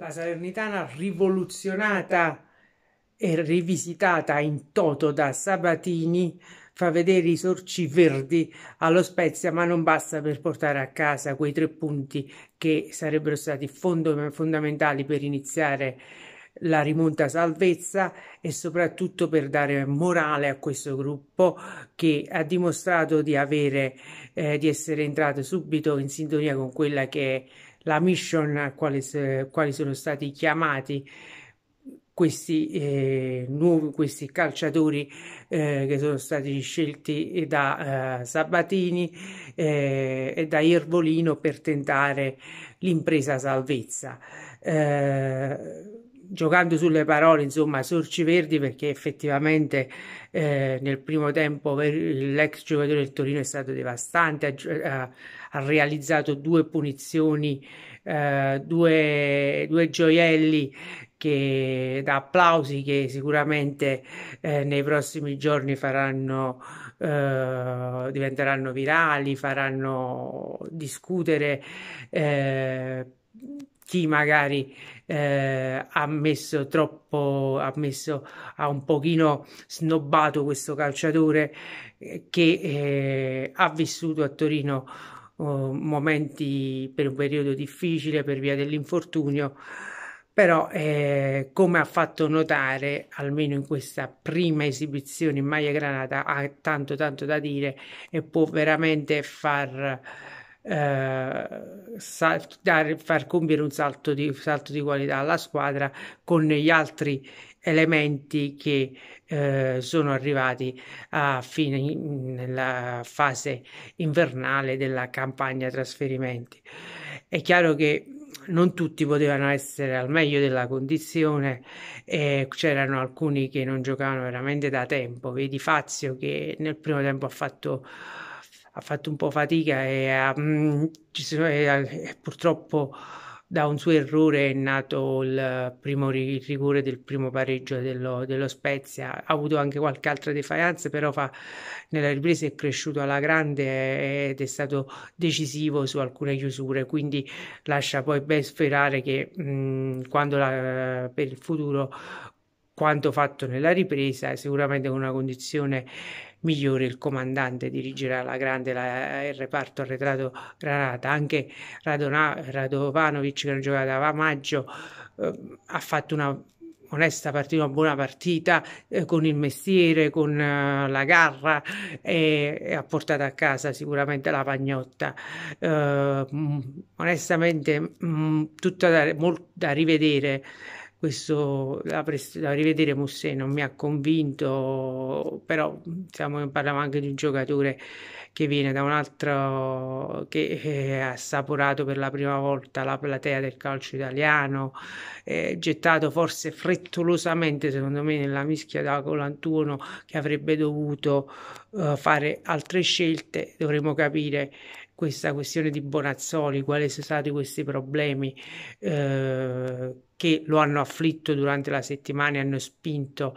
la Salernitana rivoluzionata e rivisitata in toto da Sabatini fa vedere i sorci verdi allo Spezia, ma non basta per portare a casa quei tre punti che sarebbero stati fondamentali per iniziare la rimonta salvezza e soprattutto per dare morale a questo gruppo che ha dimostrato di avere eh, di essere entrato subito in sintonia con quella che è la mission quale, quali sono stati chiamati questi, eh, nuovi, questi calciatori eh, che sono stati scelti da eh, Sabatini eh, e da Irvolino per tentare l'impresa salvezza. Eh, giocando sulle parole, insomma, sorci verdi perché effettivamente eh, nel primo tempo l'ex giocatore del Torino è stato devastante, ha, ha realizzato due punizioni, eh, due, due, gioielli che, da applausi che sicuramente eh, nei prossimi giorni faranno, eh, diventeranno virali, faranno discutere eh, chi magari eh, ha messo troppo, ha messo, ha un pochino snobbato questo calciatore eh, che eh, ha vissuto a Torino oh, momenti per un periodo difficile per via dell'infortunio, però eh, come ha fatto notare, almeno in questa prima esibizione in maglia granata, ha tanto tanto da dire e può veramente far eh, sa, dare, far compiere un salto di, salto di, qualità alla squadra con gli altri elementi che eh, sono arrivati a fine in, nella fase invernale della campagna trasferimenti. È chiaro che non tutti potevano essere al meglio della condizione, eh, c'erano alcuni che non giocavano veramente da tempo, vedi Fazio che nel primo tempo ha fatto ha fatto un po' fatica e, ha, mh, mm, eh, e purtroppo da un suo errore è nato il primo rigore del primo pareggio dello, dello, Spezia. Ha avuto anche qualche altra defianza, però fa, nella ripresa è cresciuto alla grande ed è stato decisivo su alcune chiusure. Quindi lascia poi ben sperare che mh, mm, la, per il futuro quanto fatto nella ripresa è sicuramente una condizione migliore il comandante dirigerà la grande la, il reparto arretrato Granata. Anche Radona, Radovanovic che non giocava da maggio eh, ha fatto una onesta partita, una buona partita eh, con il mestiere, con eh, la garra e, e, ha portato a casa sicuramente la pagnotta. Eh, onestamente, mh, mm, tutta da, da rivedere questo da, pres- da rivedere Musse non mi ha convinto, però diciamo, parliamo anche di un giocatore che viene da un altro che ha eh, assaporato per la prima volta la platea del calcio italiano, eh, gettato forse frettolosamente secondo me nella mischia da Colantuono che avrebbe dovuto eh, fare altre scelte, dovremmo capire questa questione di Bonazzoli, quali sono stati questi problemi eh, che lo hanno afflitto durante la settimana e hanno spinto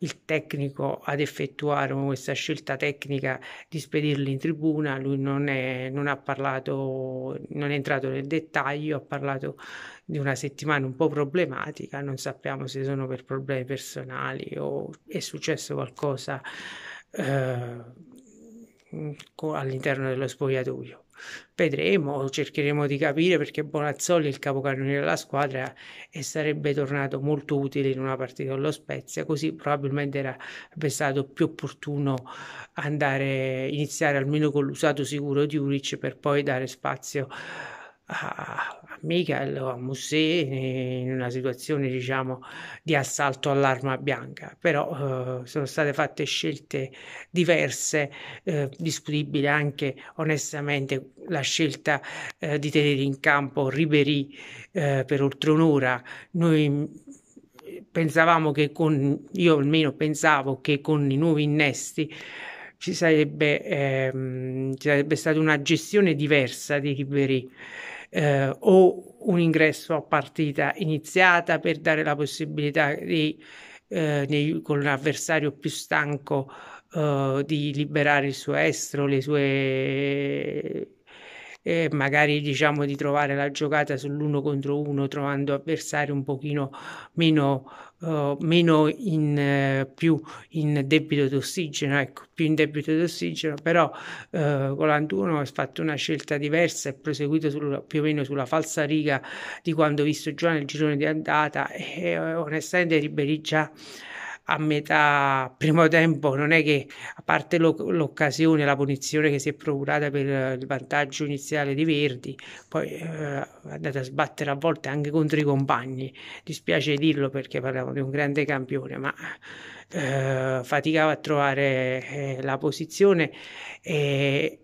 il tecnico ad effettuare questa scelta tecnica di spedirli in tribuna. Lui non, è, non ha parlato, non è entrato nel dettaglio, ha parlato di una settimana un po' problematica, non sappiamo se sono per problemi personali o è successo qualcosa. Eh, all'interno dello spogliatoio. Vedremo, cercheremo di capire perché Bonazzoli è il capocannoniere della squadra e sarebbe tornato molto utile in una partita con lo Spezia, così probabilmente sarebbe stato più opportuno andare, iniziare almeno con l'usato sicuro di Uric per poi dare spazio a, Michael o a Musset in una situazione diciamo di assalto all'arma bianca però eh, sono state fatte scelte diverse eh, discutibile anche onestamente la scelta eh, di tenere in campo Ribery eh, per oltre un'ora noi mm, pensavamo che con io almeno pensavo che con i nuovi innesti ci sarebbe, ehm, ci sarebbe stata una gestione diversa di Ribery eh, o un ingresso a partita iniziata per dare la possibilità di, eh, nei, con un avversario più stanco eh, di liberare il suo estro, le sue eh, magari diciamo di trovare la giocata sull'uno contro uno trovando avversari un pochino meno, uh, meno in, uh, più in debito d'ossigeno, ecco, più in debito d'ossigeno, però eh, Colantuno ha fatto una scelta diversa e proseguito sulla, più o meno sulla falsa riga di quando ho visto già nel girone di andata e onestamente Ribéry già a metà primo tempo non è che a parte lo, l'occasione, la punizione che si è procurata per il vantaggio iniziale di Verdi, poi eh, andata a sbattere a volte anche contro i compagni. Dispiace dirlo perché parliamo di un grande campione, ma eh, faticava a trovare eh, la posizione e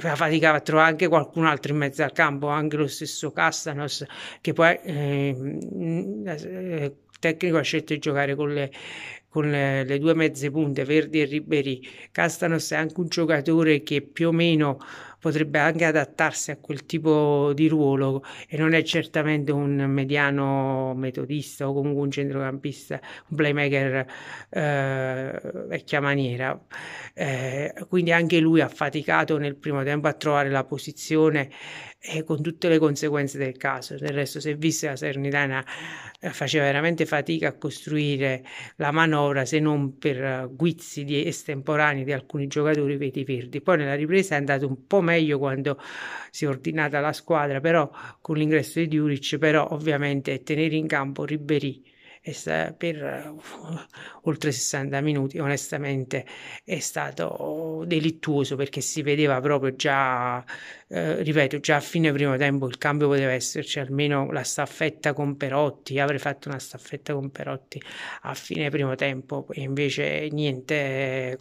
la faticava a trovare anche qualcun altro in mezzo al campo, anche lo stesso Castanos che poi eh, mm, eh tecnico ha scelto di giocare con le, con le, le due mezze punte, Verdi e Ribéry. Castanos è anche un giocatore che più o meno potrebbe anche adattarsi a quel tipo di ruolo e non è certamente un mediano metodista o comunque un centrocampista, un playmaker eh, vecchia maniera. Eh, quindi anche lui ha faticato nel primo tempo a trovare la posizione e eh, con tutte le conseguenze del caso. Del resto si è visto la Sernitana eh, faceva veramente fatica a costruire la manovra se non per eh, guizzi di estemporanei di alcuni giocatori veti verdi. Poi nella ripresa è andato un po' meglio quando si è ordinata la squadra, però con l'ingresso di Diuric, però ovviamente tenere in campo Ribery sta, per eh, oltre 60 minuti onestamente è stato delittuoso perché si vedeva proprio già, eh, ripeto, già a fine primo tempo il cambio poteva esserci almeno la staffetta con Perotti, avrei fatto una staffetta con Perotti a fine primo tempo e invece niente,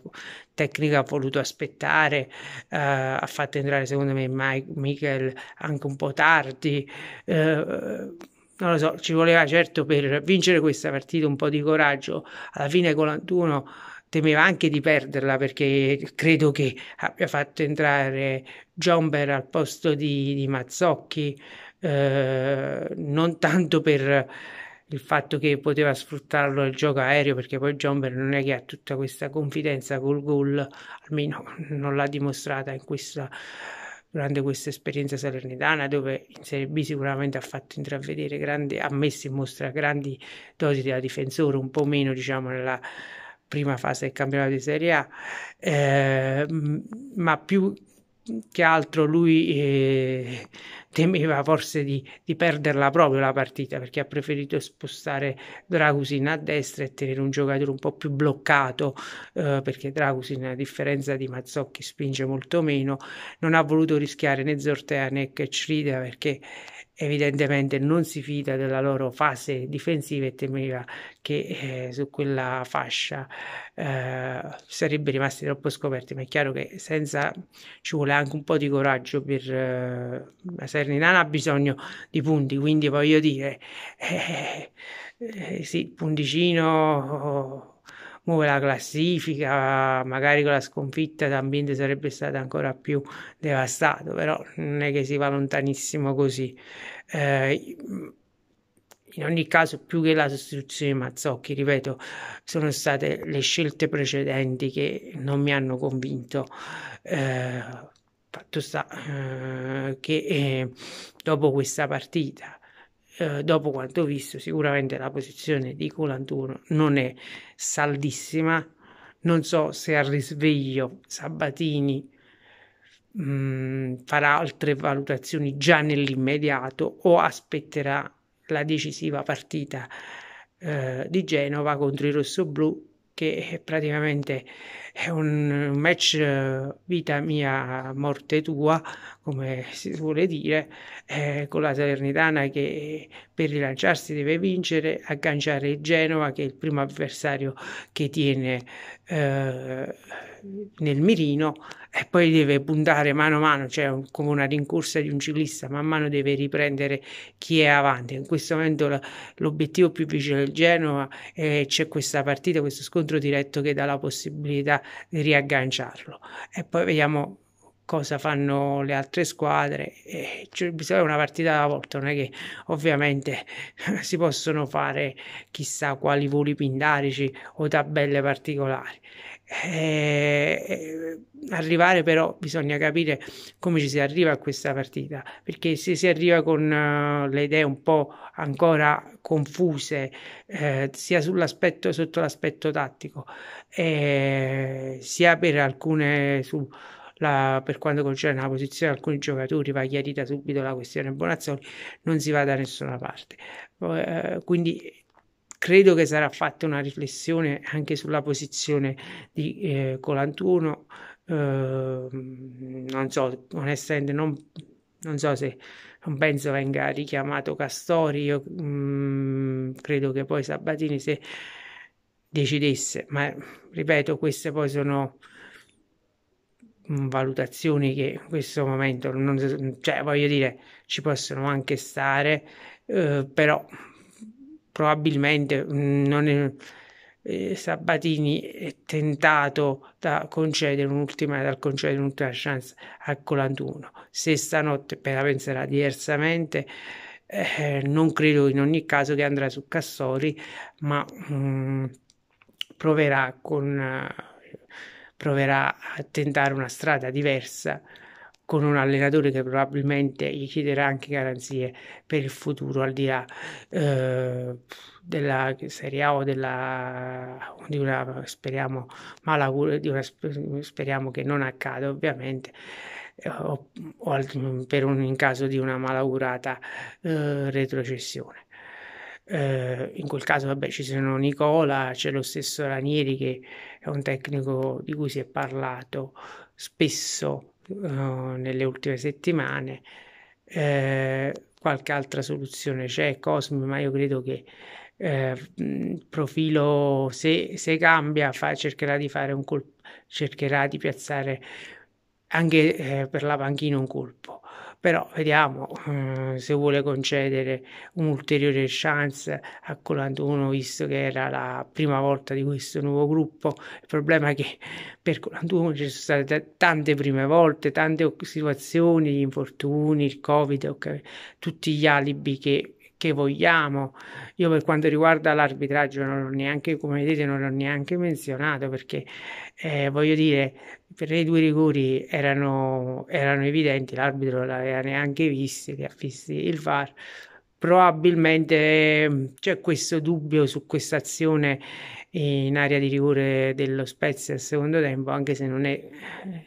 tecnica ha voluto aspettare, eh, ha fatto entrare secondo me Mike, Michael anche un po' tardi. Eh, non lo so, ci voleva certo per vincere questa partita un po' di coraggio. Alla fine Colantuno temeva anche di perderla perché credo che abbia fatto entrare Jomber al posto di, di Mazzocchi, eh, non tanto per il fatto che poteva sfruttarlo il gioco aereo perché poi Jomber non è che ha tutta questa confidenza col gol, almeno non l'ha dimostrata in questa durante questa esperienza salernitana dove in Serie B sicuramente ha fatto intravedere grandi, ha messo in mostra grandi dosi da difensore, un po' meno diciamo nella prima fase del campionato di Serie A, eh, ma più che altro lui eh, temeva forse di, di, perderla proprio la partita perché ha preferito spostare Dragusin a destra e tenere un giocatore un po' più bloccato eh, perché Dragusin a differenza di Mazzocchi spinge molto meno non ha voluto rischiare né Zortea né Schrider perché evidentemente non si fida della loro fase difensiva e temeva che eh, su quella fascia eh, sarebbe rimasti troppo scoperti, ma è chiaro che senza ci vuole anche un po' di coraggio per eh, la Sernitana ha bisogno di punti, quindi voglio dire eh, eh sì, punticino la classifica, magari con la sconfitta d'ambiente sarebbe stato ancora più devastato, però non è che si va lontanissimo così. Eh, mm, in ogni caso, più che la sostituzione di Mazzocchi, ripeto, sono state le scelte precedenti che non mi hanno convinto. Eh, fatto sta eh, che eh, dopo questa partita eh, dopo quanto visto, sicuramente la posizione di Colantuno non è saldissima. Non so se al risveglio Sabatini mh, mm, farà altre valutazioni già nell'immediato o aspetterà la decisiva partita eh, di Genova contro i rossoblù che praticamente è un match eh, vita mia, morte tua, come si vuole dire, eh, con la Salernitana che per rilanciarsi deve vincere, agganciare il Genova che è il primo avversario che tiene. Eh, nel mirino e poi deve puntare mano a mano, cioè come una rincorsa di un ciclista, man mano deve riprendere chi è avanti. In questo momento la, l'obiettivo più vicino è il Genova e eh, c'è questa partita, questo scontro diretto che dà la possibilità di riagganciarlo. E poi vediamo cosa fanno le altre squadre. E eh, cioè, bisogna una partita alla volta, non è che ovviamente si possono fare chissà quali voli pindarici o tabelle particolari. Eh, eh, arrivare però bisogna capire come ci si arriva a questa partita perché se si arriva con uh, le idee un po' ancora confuse eh, sia sull'aspetto sotto l'aspetto tattico eh, sia per alcune su, la, per quanto concerne la posizione di alcuni giocatori va chiarita subito la questione Bonazzoni non si va da nessuna parte eh, quindi credo che sarà fatta una riflessione anche sulla posizione di eh, Colantuno, eh, non so, onestamente non, non, so se non penso venga richiamato Castori, io mh, mm, credo che poi Sabatini se decidesse, ma ripeto, queste poi sono mm, valutazioni che in questo momento non, cioè voglio dire ci possono anche stare eh, però probabilmente mm, non è, eh, Sabatini è tentato da concedere un'ultima, dal concedere un'ultima chance a Colantuno. Se stanotte la penserà diversamente, eh, non credo in ogni caso che andrà su Cassori, ma mh, mm, proverà, con, eh, proverà a tentare una strada diversa con un allenatore che probabilmente gli chiederà anche garanzie per il futuro, al di là eh, della Serie A o della, di una, speriamo, malagura, di una, speriamo che non accada ovviamente, eh, o, o per un, in caso di una malaugurata eh, retrocessione. Eh, in quel caso, vabbè, ci sono Nicola, c'è lo stesso Ranieri che è un tecnico di cui si è parlato spesso eh, nelle ultime settimane. Eh, qualche altra soluzione c'è, Cosmo, ma io credo che eh, profilo se, se cambia fa, cercherà di fare un colpo, cercherà di piazzare anche eh, per la panchina un colpo però vediamo eh, se vuole concedere un'ulteriore chance a Colantuno visto che era la prima volta di questo nuovo gruppo il problema è che per Colantuno ci sono state tante prime volte tante situazioni gli infortuni il covid okay, tutti gli alibi che che vogliamo. Io per quanto riguarda l'arbitraggio non l'ho neanche, come vedete, non l'ho neanche menzionato perché eh, voglio dire, per i due rigori erano, erano evidenti, l'arbitro l'aveva neanche visti, li ha visti il VAR. Probabilmente mm, c'è questo dubbio su questa azione in area di rigore dello Spezia al secondo tempo, anche se non è eh,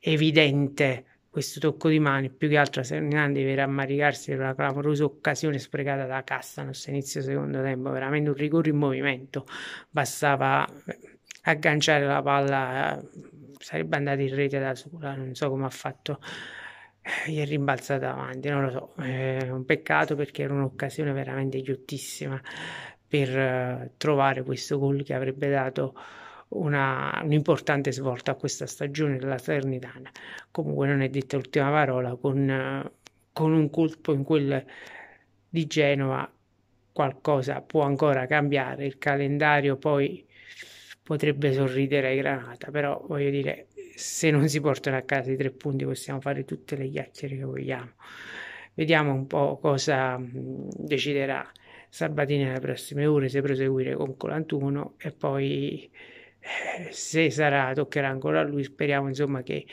evidente questo tocco di mano, più che altro Sernan deve rammaricarsi per la clamorosa occasione sprecata da Castanos inizio secondo tempo, veramente un rigore in movimento, bastava eh, agganciare la palla, eh, sarebbe andata in rete da sola, non so come ha fatto, eh, gli è rimbalzata davanti, non lo so, è un peccato perché era un'occasione veramente ghiottissima per trovare questo gol che avrebbe dato un'importante svolta a questa stagione della Ternitana. Comunque non è detta l'ultima parola con, con un colpo in quel di Genova qualcosa può ancora cambiare, il calendario poi potrebbe sorridere ai Granata, però voglio dire, se non si portano a casa i tre punti possiamo fare tutte le chiacchiere che vogliamo. Vediamo un po' cosa deciderà Sabatini nelle prossime ore, se proseguire con Colantuno e poi eh, se sarà, toccherà ancora a lui, speriamo insomma che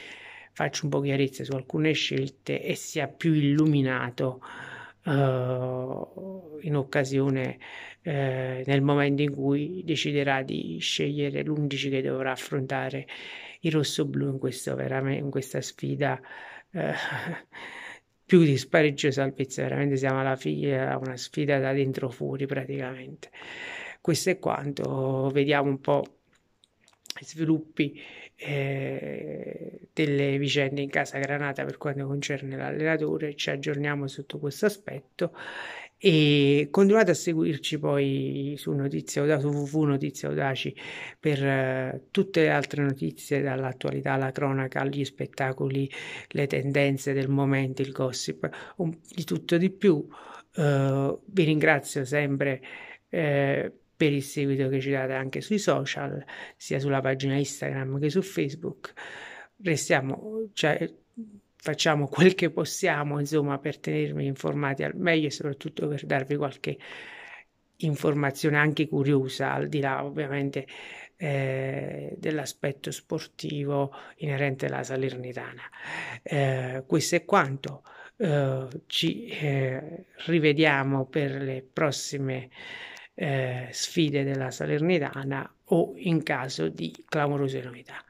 faccia un po' chiarezza su alcune scelte e sia più illuminato uh, in occasione uh, nel momento in cui deciderà di scegliere l'11 che dovrà affrontare i rossoblu in, in questa sfida uh, più di spareggio salvezza veramente siamo alla fine una sfida da dentro fuori praticamente questo è quanto vediamo un po' sviluppi eh, delle vicende in casa Granata per quanto concerne l'allenatore, ci aggiorniamo sotto questo aspetto e continuate a seguirci poi su Notizie Audaci, www Notizie Audaci per eh, tutte le altre notizie dall'attualità alla cronaca, agli spettacoli, le tendenze del momento, il gossip, un, di tutto di più. Uh, vi ringrazio sempre. Eh, per il seguito che ci date anche sui social, sia sulla pagina Instagram che su Facebook. Restiamo, cioè, facciamo quel che possiamo, insomma, per tenervi informati al meglio e soprattutto per darvi qualche informazione anche curiosa, al di là ovviamente eh, dell'aspetto sportivo inerente alla Salernitana. Eh, questo è quanto. Eh, ci eh, rivediamo per le prossime eh, sfide della Salernitana o in caso di clamorose novità.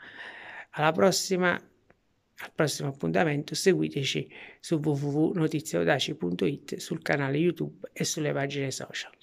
Alla prossima, al prossimo appuntamento seguiteci su www.notizieaudaci.it sul canale YouTube e sulle pagine social.